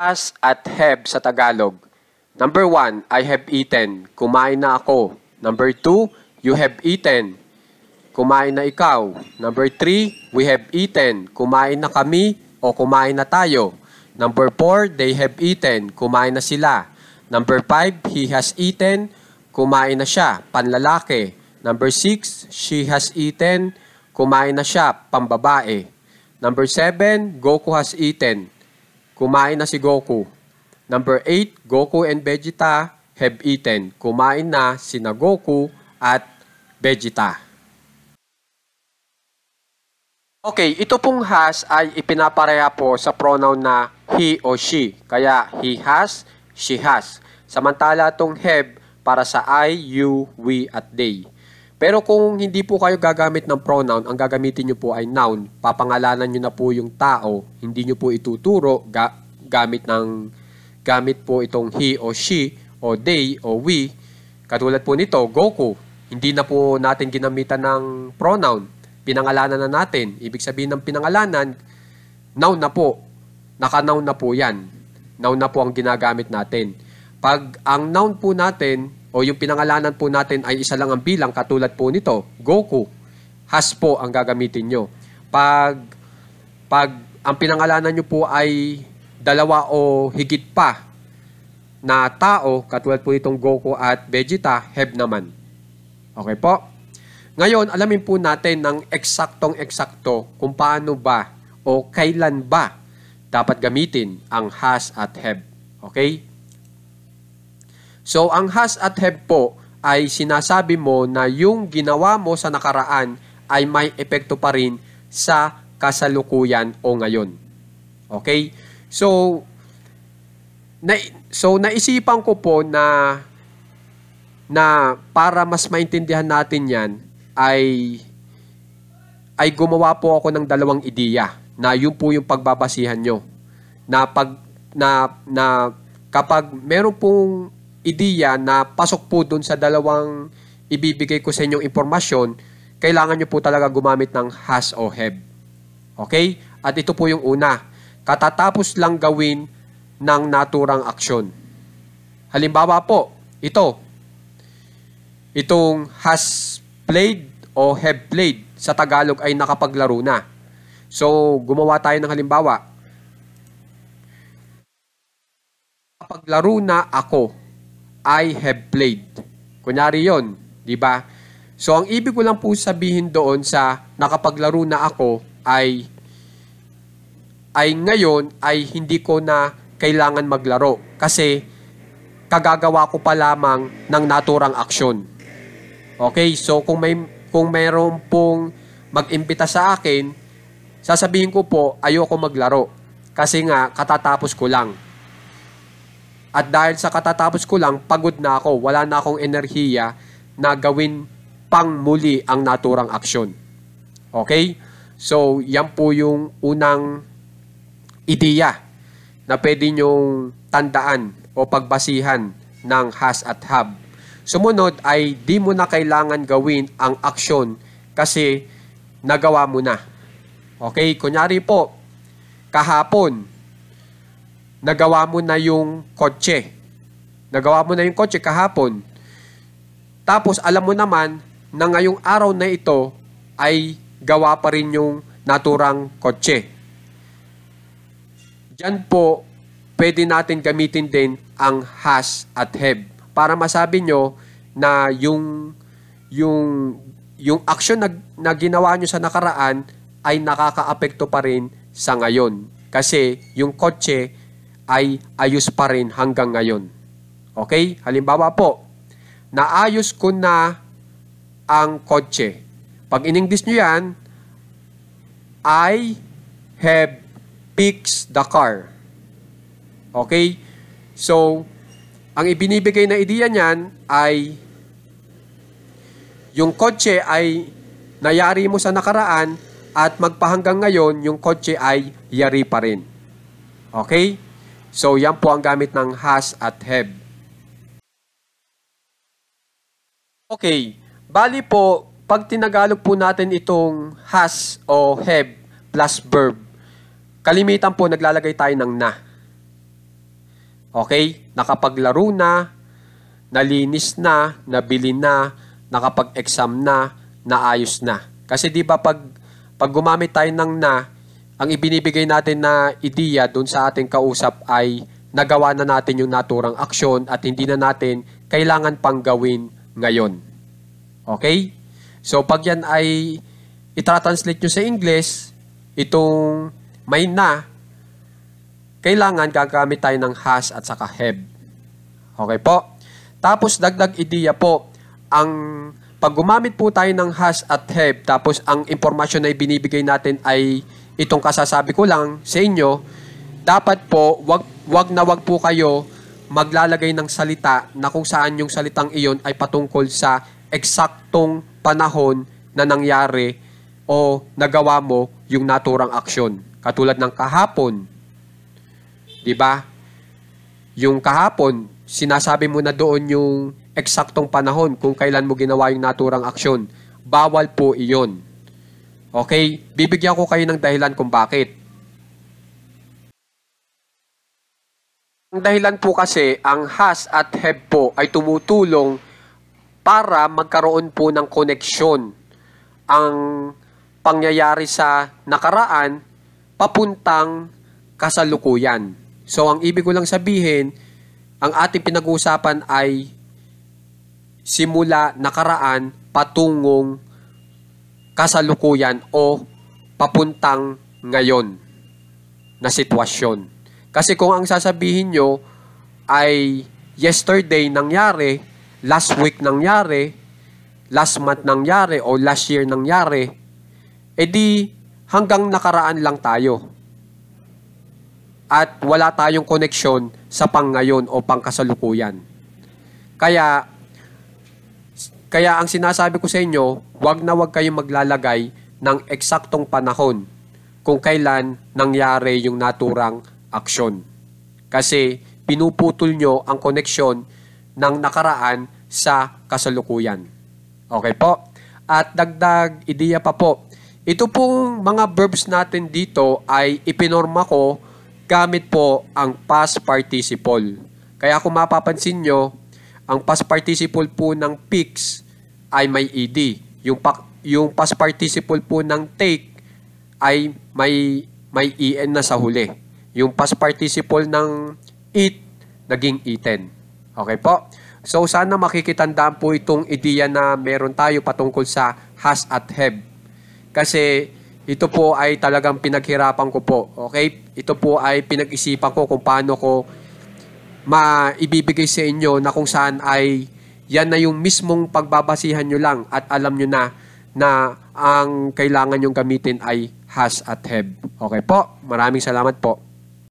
As at have sa Tagalog. Number one, I have eaten. Kumain na ako. Number two, you have eaten. Kumain na ikaw. Number three, we have eaten. Kumain na kami o kumain na tayo. Number four, they have eaten. Kumain na sila. Number five, he has eaten. Kumain na siya. Panlalaki. Number six, she has eaten. Kumain na siya. Pambabae. Number seven, Goku has eaten. Kumain na si Goku. Number 8, Goku and Vegeta have eaten. Kumain na sina Goku at Vegeta. Okay, ito pong has ay ipinapareha po sa pronoun na he o she. Kaya he has, she has. Samantala itong have para sa I, you, we at they. Pero kung hindi po kayo gagamit ng pronoun, ang gagamitin nyo po ay noun. Papangalanan nyo na po yung tao. Hindi nyo po ituturo ga- gamit ng gamit po itong he o she o they o we. Katulad po nito, Goku. Hindi na po natin ginamitan ng pronoun. Pinangalanan na natin. Ibig sabihin ng pinangalanan, noun na po. Naka-noun na po yan. Noun na po ang ginagamit natin. Pag ang noun po natin, o yung pinangalanan po natin ay isa lang ang bilang katulad po nito, Goku. Has po ang gagamitin nyo. Pag, pag ang pinangalanan nyo po ay dalawa o higit pa na tao, katulad po itong Goku at Vegeta, Heb naman. Okay po? Ngayon, alamin po natin ng eksaktong-eksakto kung paano ba o kailan ba dapat gamitin ang has at have. Okay? So, ang has at have po ay sinasabi mo na yung ginawa mo sa nakaraan ay may epekto pa rin sa kasalukuyan o ngayon. Okay? So, na, so naisipan ko po na na para mas maintindihan natin 'yan ay ay gumawa po ako ng dalawang ideya na yun po yung pagbabasihan nyo na pag na na kapag meron pong ideya na pasok po dun sa dalawang ibibigay ko sa inyong impormasyon, kailangan nyo po talaga gumamit ng has o have. Okay? At ito po yung una. Katatapos lang gawin ng naturang aksyon. Halimbawa po, ito. Itong has played o have played sa Tagalog ay nakapaglaro na. So, gumawa tayo ng halimbawa. Nakapaglaro na ako I have played. Kunyari yon, di ba? So, ang ibig ko lang po sabihin doon sa nakapaglaro na ako ay ay ngayon ay hindi ko na kailangan maglaro kasi kagagawa ko pa lamang ng naturang aksyon. Okay, so kung may kung mayroon pong mag-imbita sa akin, sasabihin ko po ayoko maglaro kasi nga katatapos ko lang. At dahil sa katatapos ko lang, pagod na ako, wala na akong enerhiya na gawin pang muli ang naturang aksyon. Okay? So, yan po yung unang ideya na pwede nyong tandaan o pagbasihan ng has at have. Sumunod ay di mo na kailangan gawin ang aksyon kasi nagawa mo na. Okay? Kunyari po, kahapon, nagawa mo na yung kotse. Nagawa mo na yung kotse kahapon. Tapos alam mo naman na ngayong araw na ito ay gawa pa rin yung naturang kotse. Diyan po, pwede natin gamitin din ang has at heb. para masabi nyo na yung yung yung action na, na ginawa nyo sa nakaraan ay nakakaapekto pa rin sa ngayon. Kasi yung kotse ay ayos pa rin hanggang ngayon. Okay? Halimbawa po, naayos ko na ang kotse. Pag in-English nyo yan, I have fixed the car. Okay? So, ang ibinibigay na ideya niyan ay yung kotse ay nayari mo sa nakaraan at magpahanggang ngayon, yung kotse ay yari pa rin. Okay? So, yan po ang gamit ng has at have. Okay, bali po, pag tinagalog po natin itong has o have plus verb, kalimitan po naglalagay tayo ng na. Okay, nakapaglaro na, nalinis na, nabili na, nakapag-exam na, naayos na. Kasi di ba pag, pag gumamit tayo ng na, ang ibinibigay natin na ideya doon sa ating kausap ay nagawa na natin yung naturang aksyon at hindi na natin kailangan pang gawin ngayon. Okay? So, pag yan ay itranslate nyo sa English, itong may na, kailangan gagamit tayo ng has at saka have. Okay po? Tapos, dagdag ideya po, ang pag gumamit po tayo ng has at have, tapos ang impormasyon na ibinibigay natin ay itong kasasabi ko lang sa inyo, dapat po wag wag na wag po kayo maglalagay ng salita na kung saan yung salitang iyon ay patungkol sa eksaktong panahon na nangyari o nagawa mo yung naturang aksyon. Katulad ng kahapon. 'Di ba? Yung kahapon, sinasabi mo na doon yung eksaktong panahon kung kailan mo ginawa yung naturang aksyon. Bawal po iyon. Okay? Bibigyan ko kayo ng dahilan kung bakit. Ang dahilan po kasi, ang has at have po ay tumutulong para magkaroon po ng koneksyon ang pangyayari sa nakaraan papuntang kasalukuyan. So, ang ibig ko lang sabihin, ang ating pinag-uusapan ay simula nakaraan patungong kasalukuyan o papuntang ngayon na sitwasyon. Kasi kung ang sasabihin nyo ay yesterday nangyari, last week nangyari, last month nangyari, o last year nangyari, edi eh hanggang nakaraan lang tayo. At wala tayong koneksyon sa pangayon o pangkasalukuyan. Kaya kaya ang sinasabi ko sa inyo, wag na wag kayong maglalagay ng eksaktong panahon kung kailan nangyari yung naturang aksyon. Kasi pinuputol nyo ang koneksyon ng nakaraan sa kasalukuyan. Okay po? At dagdag ideya pa po. Ito pong mga verbs natin dito ay ipinorma ko gamit po ang past participle. Kaya kung mapapansin nyo, ang past participle po ng pics ay may ed. Yung, pa, yung past participle po ng take ay may, may en na sa huli. Yung past participle ng eat, naging eaten. Okay po? So, sana makikitandaan po itong ideya na meron tayo patungkol sa has at have. Kasi, ito po ay talagang pinaghirapan ko po. Okay? Ito po ay pinag-isipan ko kung paano ko maibibigay sa inyo na kung saan ay yan na yung mismong pagbabasihan nyo lang at alam nyo na na ang kailangan yung gamitin ay has at have. Okay po, maraming salamat po.